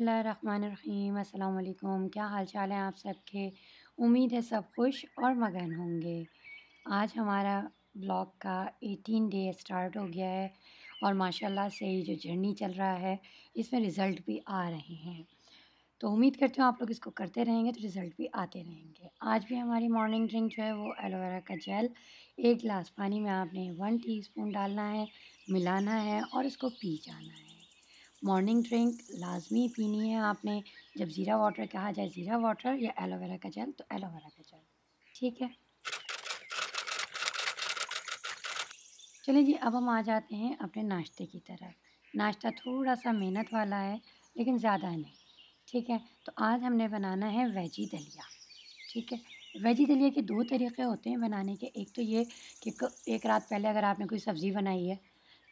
बिसमीम अल्लाम क्या हाल चाल है आप सबके उम्मीद है सब खुश और मगन होंगे आज हमारा ब्लॉग का 18 डे स्टार्ट हो गया है और माशाल्लाह से ये जो जर्नी चल रहा है इसमें रिज़ल्ट भी आ रहे हैं तो उम्मीद करती हूँ आप लोग इसको करते रहेंगे तो रिज़ल्ट भी आते रहेंगे आज भी हमारी मॉर्निंग ड्रिंक जो है वो एलोवेरा का जेल एक गिलास पानी में आपने वन स्पून डालना है मिलाना है और इसको पी जाना है मॉर्निंग ड्रिंक लाजमी पीनी है आपने जब ज़ीरा वाटर कहा जाए ज़ीरा वाटर या एलोवेरा का जल तो एलोवेरा का जल ठीक है चलिए जी अब हम आ जाते हैं अपने नाश्ते की तरफ नाश्ता थोड़ा सा मेहनत वाला है लेकिन ज़्यादा नहीं ठीक है तो आज हमने बनाना है वेजी दलिया ठीक है वेजी दलिया के दो तरीके होते हैं बनाने के एक तो ये कि एक रात पहले अगर आपने कोई सब्ज़ी बनाई है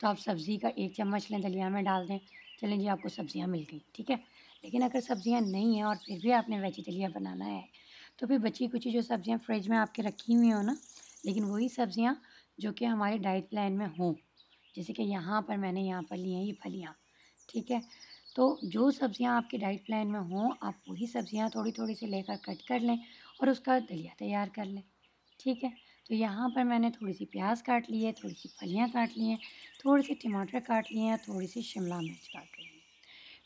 तो आप सब्ज़ी का एक चम्मच लें दलिया में डाल दें चलें जी आपको सब्ज़ियाँ मिल गई ठीक है लेकिन अगर सब्ज़ियाँ नहीं हैं और फिर भी आपने वेजिटेरियन बनाना है तो फिर बची कुछ जो सब्ज़ियाँ फ्रिज में आपके रखी हुई हो ना लेकिन वही सब्ज़ियाँ जो कि हमारे डाइट प्लान में हों जैसे कि यहाँ पर मैंने यहाँ पर ली हैं ये फलियाँ ठीक है तो जो सब्ज़ियाँ आपके डाइट प्लान में हों आप वही सब्ज़ियाँ थोड़ी थोड़ी सी लेकर कट कर लें और उसका दलिया तैयार कर लें ठीक है तो यहाँ पर मैंने थोड़ी सी प्याज काट ली है थोड़ी सी फलियाँ काट ली हैं थोड़े से टमाटर काट लिए हैं थोड़ी सी शिमला मिर्च काट ली है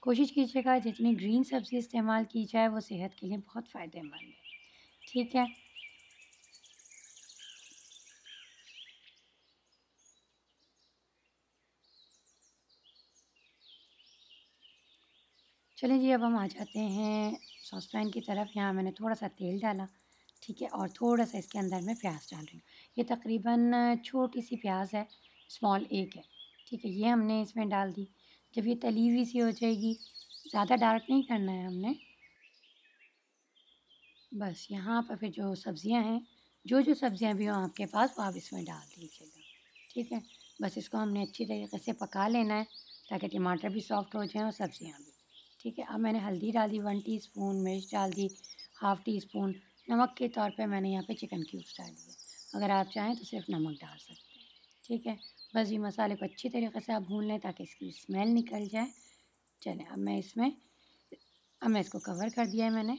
कोशिश कीजिएगा जितनी ग्रीन सब्ज़ी इस्तेमाल की जाए वो सेहत के लिए बहुत फ़ायदेमंद है ठीक है चलिए जी अब हम आ जाते हैं सॉस पैन की तरफ यहाँ मैंने थोड़ा सा तेल डाला ठीक है और थोड़ा सा इसके अंदर मैं प्याज डाल रही हूँ ये तकरीबन छोटी सी प्याज है स्मॉल एक है ठीक है ये हमने इसमें डाल दी जब ये तली हुई सी हो जाएगी ज़्यादा डार्क नहीं करना है हमने बस यहाँ पर फिर जो सब्ज़ियाँ हैं जो जो सब्ज़ियाँ भी हों आपके पास वो आप इसमें डाल दीजिएगा ठीक है बस इसको हमने अच्छी तरीके से पका लेना है ताकि टमाटर भी सॉफ्ट हो जाएँ और सब्ज़ियाँ भी ठीक है अब मैंने हल्दी डाल दी वन टी मिर्च डाल दी हाफ़ टी स्पून नमक के तौर पे मैंने यहाँ पे चिकन क्यूब्स डाल दिए अगर आप चाहें तो सिर्फ नमक डाल सकते हैं ठीक है बस ये मसाले को अच्छी तरीके से आप भून लें ताकि इसकी स्मेल निकल जाए चलें अब मैं इसमें अब मैं इसको कवर कर दिया है मैंने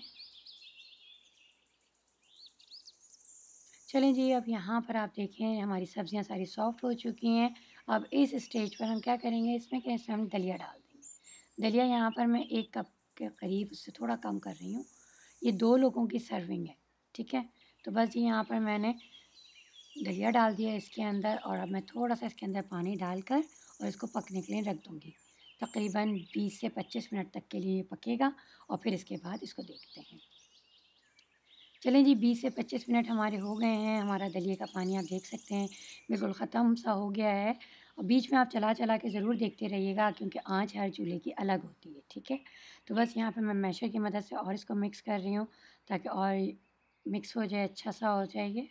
चलें जी अब यहाँ पर आप देखें हमारी सब्ज़ियाँ सारी सॉफ्ट हो चुकी हैं अब इस स्टेज पर हम क्या करेंगे इसमें कि इसमें हम दलिया डाल देंगे दलिया यहाँ पर मैं एक कप के करीब उससे थोड़ा कम कर रही हूँ ये दो लोगों की सर्विंग है ठीक है तो बस ये यहाँ पर मैंने दलिया डाल दिया इसके अंदर और अब मैं थोड़ा सा इसके अंदर पानी डालकर और इसको पकने के लिए रख दूँगी तकरीबन 20 से 25 मिनट तक के लिए पकेगा और फिर इसके बाद इसको देखते हैं चलें जी 20 से 25 मिनट हमारे हो गए हैं हमारा दलिया का पानी आप देख सकते हैं बिल्कुल ख़त्म सा हो गया है और बीच में आप चला चला के ज़रूर देखते रहिएगा क्योंकि आँच हर चूल्हे की अलग होती है ठीक है तो बस यहाँ पर मैं मैशर की मदद से और इसको मिक्स कर रही हूँ ताकि और मिक्स हो जाए अच्छा सा हो जाए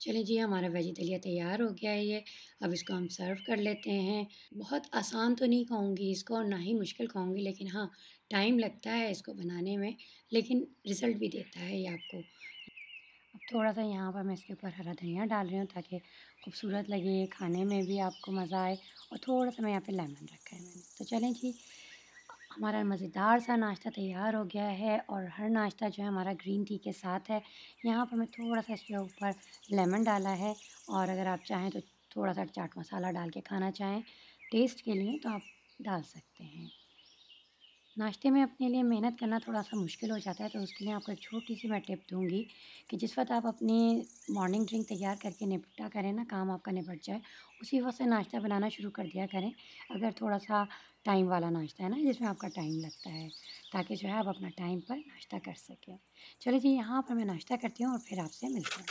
चलिए जी हमारा वेजी दलिया तैयार हो गया है ये अब इसको हम सर्व कर लेते हैं बहुत आसान तो नहीं कहूँगी इसको और ना ही मुश्किल कहूँगी लेकिन हाँ टाइम लगता है इसको बनाने में लेकिन रिज़ल्ट भी देता है ये आपको अब थोड़ा सा यहाँ पर मैं इसके ऊपर हरा धनिया डाल रही हूँ ताकि खूबसूरत लगे खाने में भी आपको मज़ा आए और थोड़ा सा मैं यहाँ पे लेमन रखा है मैंने तो चलें जी हमारा मज़ेदार सा नाश्ता तैयार हो गया है और हर नाश्ता जो है हमारा ग्रीन टी के साथ है यहाँ पर मैं थोड़ा सा इसके ऊपर लेमन डाला है और अगर आप चाहें तो थोड़ा सा चाट मसाला डाल के खाना चाहें टेस्ट के लिए तो आप डाल सकते हैं नाश्ते में अपने लिए मेहनत करना थोड़ा सा मुश्किल हो जाता है तो उसके लिए आपको एक छोटी सी मैं टिप दूँगी कि जिस वक्त आप अपनी मॉर्निंग ड्रिंक तैयार करके निपटा करें ना काम आपका निपट जाए उसी वक्त से नाश्ता बनाना शुरू कर दिया करें अगर थोड़ा सा टाइम वाला नाश्ता है ना जिसमें आपका टाइम लगता है ताकि जो है आप अपना टाइम पर नाश्ता कर सकें चलिए जी यहाँ पर मैं नाश्ता करती हूँ और फिर आपसे मिलती हूँ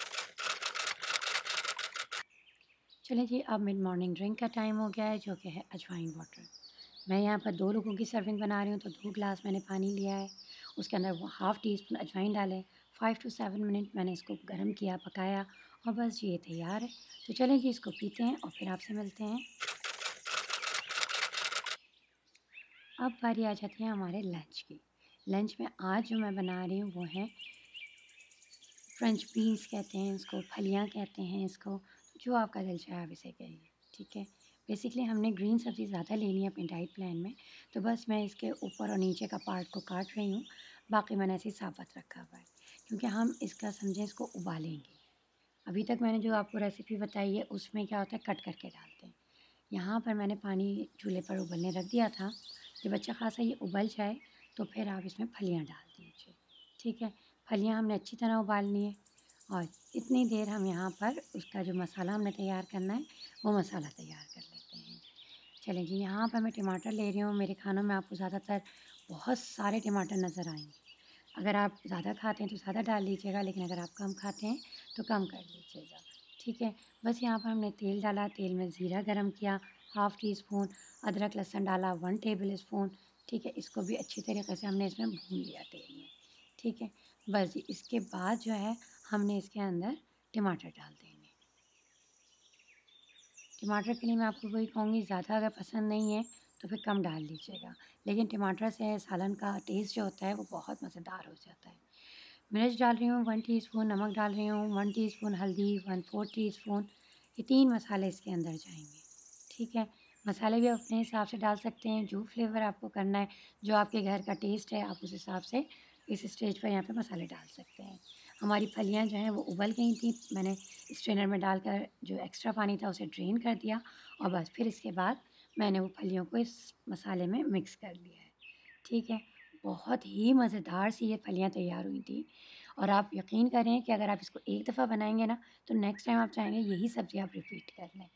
चलिए जी अब मिड मॉर्निंग ड्रिंक का टाइम हो गया है जो कि है अजवाइन वाटर मैं यहाँ पर दो लोगों की सर्विंग बना रही हूँ तो दो ग्लास मैंने पानी लिया है उसके अंदर हाफ़ टी स्पून अजवाइन डालें फ़ाइव टू सेवन मिनट मैंने इसको गर्म किया पकाया और बस ये तैयार है तो चलें जी इसको पीते हैं और फिर आपसे मिलते हैं अब बारी आ जाती है हमारे लंच की लंच में आज जो मैं बना रही हूँ वो है फ्रेंच बीन्स कहते हैं इसको फलियाँ कहते हैं इसको जो आपका दिल चाहे आप इसे कहिए ठीक है बेसिकली हमने ग्रीन सब्ज़ी ज़्यादा लेनी है अपने डाइट प्लान में तो बस मैं इसके ऊपर और नीचे का पार्ट को काट रही हूँ बाकी मैंने ऐसे साबत रखा हुआ है क्योंकि हम इसका समझें इसको उबालेंगे अभी तक मैंने जो आपको रेसिपी बताई है उसमें क्या होता है कट करके डालते हैं यहाँ पर मैंने पानी चूल्हे पर उबलने रख दिया था जब अच्छा खासा ये उबल जाए तो फिर आप इसमें फलियाँ डाल दीजिए ठीक है फलियाँ हमने अच्छी तरह उबालनी है और इतनी देर हम यहाँ पर उसका जो मसाला हमने तैयार करना है वो मसाला तैयार चलें जी यहाँ पर मैं टमाटर ले रही हूँ मेरे खानों में आपको ज़्यादातर बहुत सारे टमाटर नज़र आएंगे अगर आप ज़्यादा खाते हैं तो ज़्यादा डाल लीजिएगा लेकिन अगर आप कम खाते हैं तो कम कर लीजिएगा ठीक है बस यहाँ पर हमने तेल डाला तेल में ज़ीरा गरम किया हाफ़ टी स्पून अदरक लहसन डाला वन टेबल स्पून ठीक है इसको भी अच्छी तरीके से हमने इसमें भून लिया तेल में ठीक है बस इसके बाद जो है हमने इसके अंदर टमाटर डाल दिया टमाटर के लिए मैं आपको वही कहूँगी ज़्यादा अगर पसंद नहीं है तो फिर कम डाल लीजिएगा लेकिन टमाटर से सालन का टेस्ट जो होता है वो बहुत मज़ेदार हो जाता है मिर्च डाल रही हूँ वन टीस्पून नमक डाल रही हूँ वन टीस्पून हल्दी वन फोर टीस्पून ये तीन मसाले इसके अंदर जाएंगे ठीक है मसाले भी अपने हिसाब से डाल सकते हैं जो फ्लेवर आपको करना है जो आपके घर का टेस्ट है आप उस हिसाब से इस स्टेज पर यहाँ पे मसाले डाल सकते हैं हमारी फलियाँ जो हैं वो उबल गई थी मैंने स्ट्रेनर में डालकर जो एक्स्ट्रा पानी था उसे ड्रेन कर दिया और बस फिर इसके बाद मैंने वो फलियों को इस मसाले में मिक्स कर लिया है ठीक है बहुत ही मज़ेदार सी ये फलियाँ तैयार हुई थी और आप यकीन करें कि अगर आप इसको एक दफ़ा बनाएंगे ना तो नेक्स्ट टाइम आप चाहेंगे यही सब्ज़ी आप रिपीट कर लें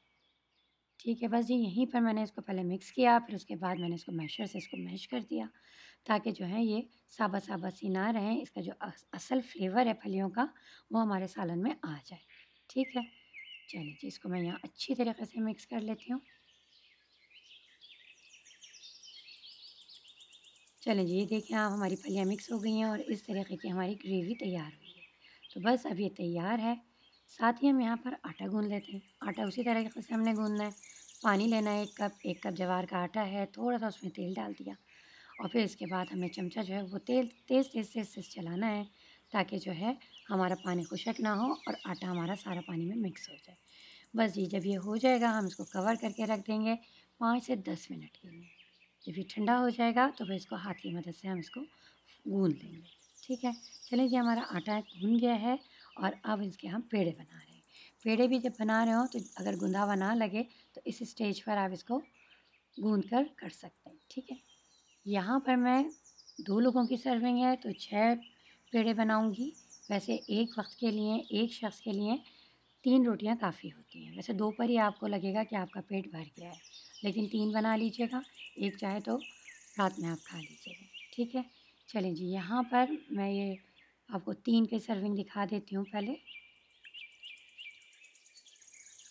ठीक है बस ये यहीं पर मैंने इसको पहले मिक्स किया फिर उसके बाद मैंने इसको मैशर से इसको मैश कर दिया ताकि जो है ये साबा साबा सी ना रहें इसका जो असल फ्लेवर है फलियों का वो हमारे सालन में आ जाए ठीक है चलिए जी इसको मैं यहाँ अच्छी तरीके से मिक्स कर लेती हूँ चलें जी ये देखें आप हमारी फलियाँ मिक्स हो गई हैं और इस तरीके की हमारी ग्रेवी तैयार हुई है तो बस अब ये तैयार है साथ ही हम यहाँ पर आटा गूँध लेते हैं आटा उसी तरीके से हमने गूँधना है पानी लेना है एक कप एक कप जवार का आटा है थोड़ा सा उसमें तेल डाल दिया और फिर इसके बाद हमें चमचा जो है वो तेल तेज़ तेज़ से इससे चलाना है ताकि जो है हमारा पानी खुशक ना हो और आटा हमारा सारा पानी में मिक्स हो जाए बस ये जब ये हो जाएगा हम इसको कवर करके रख देंगे पाँच से दस मिनट के लिए जब ये ठंडा हो जाएगा तो फिर इसको हाथ की मदद से हम इसको गूँध लेंगे ठीक है चलिए जी हमारा आटा भून गया है और अब इसके हम पेड़े बना रहे हैं पेड़े भी जब बना रहे हो तो अगर गुंदावा ना लगे तो इस स्टेज पर आप इसको गूंद कर कर सकते हैं ठीक है यहाँ पर मैं दो लोगों की सर्विंग है तो छः पेड़े बनाऊँगी वैसे एक वक्त के लिए एक शख्स के लिए तीन रोटियाँ काफ़ी होती हैं वैसे दो पर ही आपको लगेगा कि आपका पेट भर गया है लेकिन तीन बना लीजिएगा एक चाहे तो रात में आप खा लीजिएगा ठीक है चलिए जी यहाँ पर मैं ये आपको तीन के सर्विंग दिखा देती हूँ पहले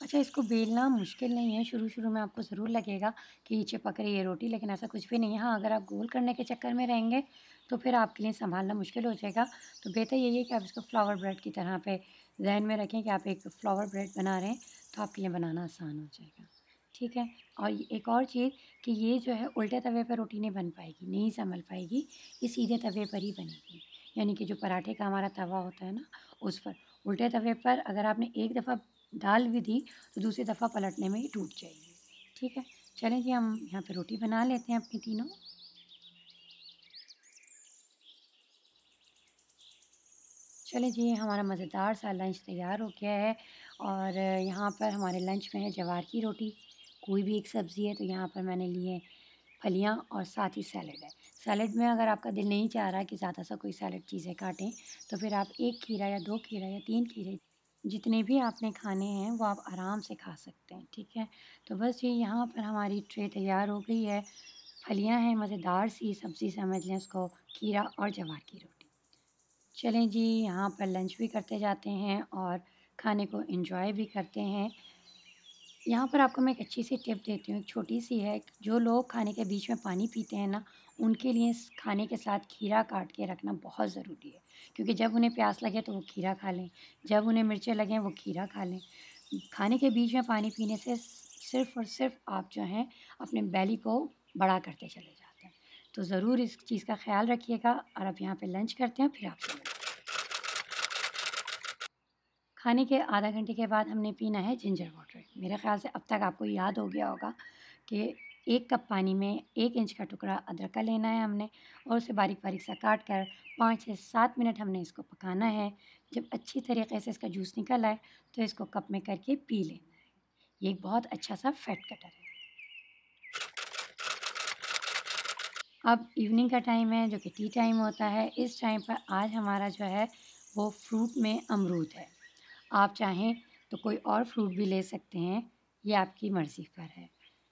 अच्छा इसको बेलना मुश्किल नहीं है शुरू शुरू में आपको ज़रूर लगेगा कि ये चिपक रही है रोटी लेकिन ऐसा कुछ भी नहीं है हाँ अगर आप गोल करने के चक्कर में रहेंगे तो फिर आपके लिए संभालना मुश्किल हो जाएगा तो बेहतर यही है कि आप इसको फ्लावर ब्रेड की तरह पे जहन में रखें कि आप एक फ्लावर ब्रेड बना रहे हैं तो आपके लिए बनाना आसान हो जाएगा ठीक है और एक और चीज़ कि ये जो है उल्टे तवे पर रोटी नहीं बन पाएगी नहीं संभल पाएगी ये सीधे तवे पर ही बनेगी यानी कि जो पराठे का हमारा तवा होता है ना उस पर उल्टे तवे पर अगर आपने एक दफ़ा डाल भी दी तो दूसरी दफ़ा पलटने में ही टूट जाएगी ठीक है चलें जी हम यहाँ पर रोटी बना लेते हैं अपनी तीनों चले जी हमारा मज़ेदार सा लंच तैयार हो गया है और यहाँ पर हमारे लंच में है जवार की रोटी कोई भी एक सब्ज़ी है तो यहाँ पर मैंने लिए फलियाँ और साथ ही सैलड है सैलड में अगर आपका दिल नहीं चाह रहा कि ज़्यादा सा कोई सैलड चीज़ें काटें तो फिर आप एक खीरा या दो खीरा या तीन खीरे जितने भी आपने खाने हैं वो आप आराम से खा सकते हैं ठीक है तो बस ये यहाँ पर हमारी ट्रे तैयार हो गई है फलियाँ हैं मज़ेदार सी सब्ज़ी समझ लें उसको खीरा और जवार की रोटी चलें जी यहाँ पर लंच भी करते जाते हैं और खाने को इन्जॉय भी करते हैं यहाँ पर आपको मैं एक अच्छी सी टिप देती हूँ एक छोटी सी है जो लोग खाने के बीच में पानी पीते हैं ना उनके लिए खाने के साथ खीरा काट के रखना बहुत ज़रूरी है क्योंकि जब उन्हें प्यास लगे तो वो खीरा खा लें जब उन्हें मिर्चें लगें वो खीरा खा लें खाने के बीच में पानी पीने से सिर्फ़ और सिर्फ आप जो हैं अपने बैली को बड़ा करते चले जाते हैं तो ज़रूर इस चीज़ का ख्याल रखिएगा और आप यहाँ पर लंच करते हैं फिर आप खाने के आधा घंटे के बाद हमने पीना है जिंजर वाटर मेरे ख़्याल से अब तक आपको याद हो गया होगा कि एक कप पानी में एक इंच का टुकड़ा अदरक का लेना है हमने और उसे बारीक बारीक सा काट कर पाँच से सात मिनट हमने इसको पकाना है जब अच्छी तरीके से इसका जूस निकल आए तो इसको कप में करके पी लेना है ये एक बहुत अच्छा सा फैट कटर है अब इवनिंग का टाइम है जो कि टी टाइम होता है इस टाइम पर आज हमारा जो है वो फ्रूट में अमरूद है आप चाहें तो कोई और फ्रूट भी ले सकते हैं ये आपकी मर्ज़ी पर है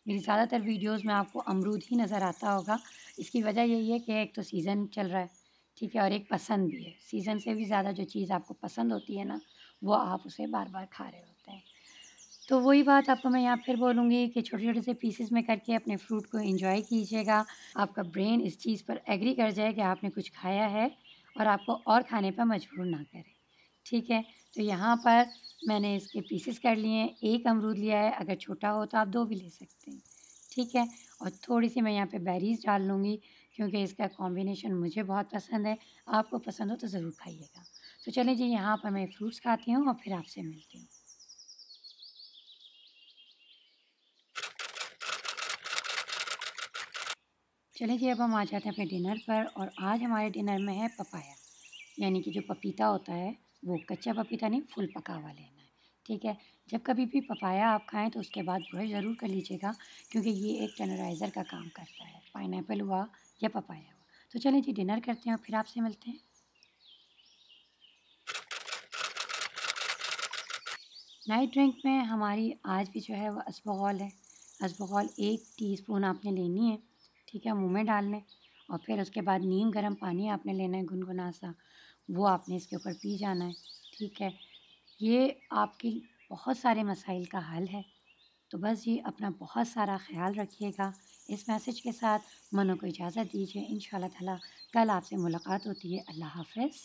मेरी ज़्यादातर वीडियोस में आपको अमरूद ही नज़र आता होगा इसकी वजह यही है कि एक तो सीज़न चल रहा है ठीक है और एक पसंद भी है सीज़न से भी ज़्यादा जो चीज़ आपको पसंद होती है ना वो आप उसे बार बार खा रहे होते हैं तो वही बात आपको मैं यहाँ फिर बोलूँगी कि छोटे छोटे से पीसेस में करके अपने फ्रूट को इंजॉय कीजिएगा आपका ब्रेन इस चीज़ पर एग्री कर जाए कि आपने कुछ खाया है और आपको और खाने पर मजबूर ना करें ठीक है तो यहाँ पर मैंने इसके पीसेस कर लिए हैं एक अमरूद लिया है अगर छोटा हो तो आप दो भी ले सकते हैं ठीक है और थोड़ी सी मैं यहाँ पे बेरीज डाल लूँगी क्योंकि इसका कॉम्बिनेशन मुझे बहुत पसंद है आपको पसंद हो तो ज़रूर खाइएगा तो चलें जी यहाँ पर मैं फ्रूट्स खाती हूँ और फिर आपसे मिलती हूँ चलिए जी अब हम आ जाते हैं अपने डिनर पर और आज हमारे डिनर में है पपाया यानी कि जो पपीता होता है वो कच्चा पपीता नहीं फुल पका हुआ लेना है ठीक है जब कभी भी पपाया आप खाएं तो उसके बाद ब्रश ज़रूर कर लीजिएगा क्योंकि ये एक टेनराइज़र का काम करता है पाइन हुआ या पपाया हुआ तो चलें जी डिनर करते हैं और फिर आपसे मिलते हैं नाइट ड्रिंक में हमारी आज भी जो है वह असबगौल है असबगौल एक टीस्पून आपने लेनी है ठीक है मुँह में डाल लें और फिर उसके बाद नीम गर्म पानी आपने लेना है गुनगुना सा वो आपने इसके ऊपर पी जाना है ठीक है ये आपकी बहुत सारे मसाइल का हल है तो बस ये अपना बहुत सारा ख्याल रखिएगा इस मैसेज के साथ मनो को इजाज़त दीजिए इन ताला कल आपसे मुलाकात होती है अल्लाह हाफिज़